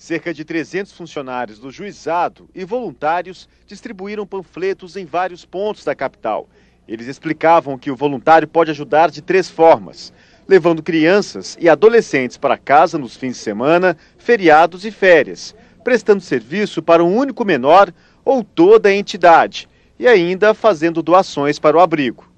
Cerca de 300 funcionários do juizado e voluntários distribuíram panfletos em vários pontos da capital. Eles explicavam que o voluntário pode ajudar de três formas: levando crianças e adolescentes para casa nos fins de semana, feriados e férias, prestando serviço para um único menor ou toda a entidade e ainda fazendo doações para o abrigo.